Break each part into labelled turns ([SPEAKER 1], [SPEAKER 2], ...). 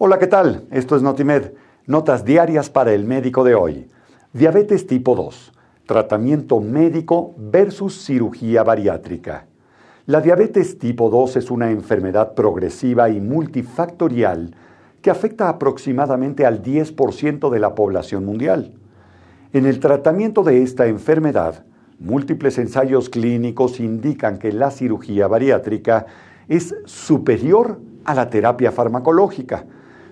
[SPEAKER 1] Hola, ¿qué tal? Esto es Notimed. Notas diarias para el médico de hoy. Diabetes tipo 2. Tratamiento médico versus cirugía bariátrica. La diabetes tipo 2 es una enfermedad progresiva y multifactorial que afecta aproximadamente al 10% de la población mundial. En el tratamiento de esta enfermedad, múltiples ensayos clínicos indican que la cirugía bariátrica es superior a la terapia farmacológica,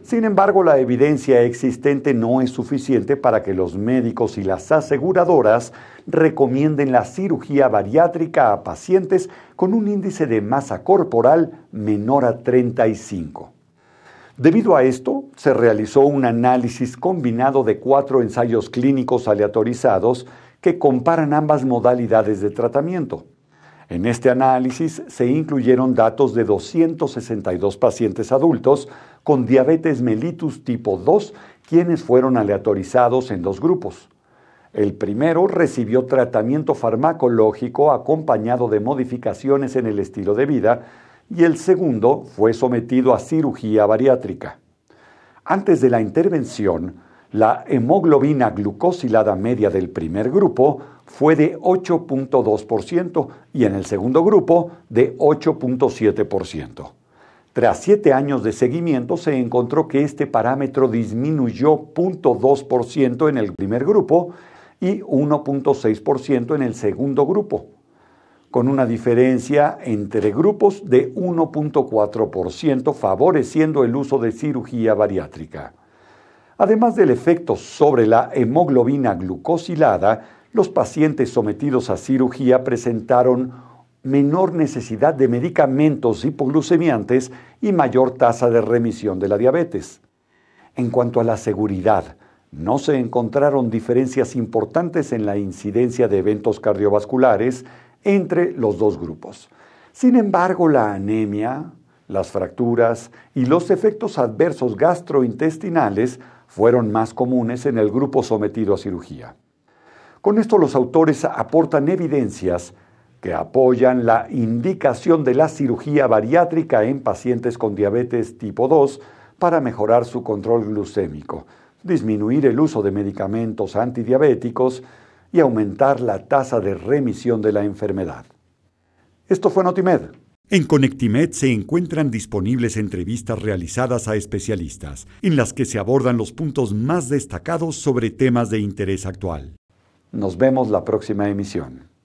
[SPEAKER 1] sin embargo, la evidencia existente no es suficiente para que los médicos y las aseguradoras recomienden la cirugía bariátrica a pacientes con un índice de masa corporal menor a 35. Debido a esto, se realizó un análisis combinado de cuatro ensayos clínicos aleatorizados que comparan ambas modalidades de tratamiento. En este análisis se incluyeron datos de 262 pacientes adultos con diabetes mellitus tipo 2, quienes fueron aleatorizados en dos grupos. El primero recibió tratamiento farmacológico acompañado de modificaciones en el estilo de vida y el segundo fue sometido a cirugía bariátrica. Antes de la intervención, la hemoglobina glucosilada media del primer grupo fue de 8.2% y en el segundo grupo de 8.7%. Tras siete años de seguimiento se encontró que este parámetro disminuyó 0.2% en el primer grupo y 1.6% en el segundo grupo, con una diferencia entre grupos de 1.4%, favoreciendo el uso de cirugía bariátrica. Además del efecto sobre la hemoglobina glucosilada, los pacientes sometidos a cirugía presentaron menor necesidad de medicamentos hipoglucemiantes y mayor tasa de remisión de la diabetes. En cuanto a la seguridad, no se encontraron diferencias importantes en la incidencia de eventos cardiovasculares entre los dos grupos. Sin embargo, la anemia, las fracturas y los efectos adversos gastrointestinales fueron más comunes en el grupo sometido a cirugía. Con esto los autores aportan evidencias que apoyan la indicación de la cirugía bariátrica en pacientes con diabetes tipo 2 para mejorar su control glucémico, disminuir el uso de medicamentos antidiabéticos y aumentar la tasa de remisión de la enfermedad. Esto fue Notimed en Conectimed se encuentran disponibles entrevistas realizadas a especialistas, en las que se abordan los puntos más destacados sobre temas de interés actual. Nos vemos la próxima emisión.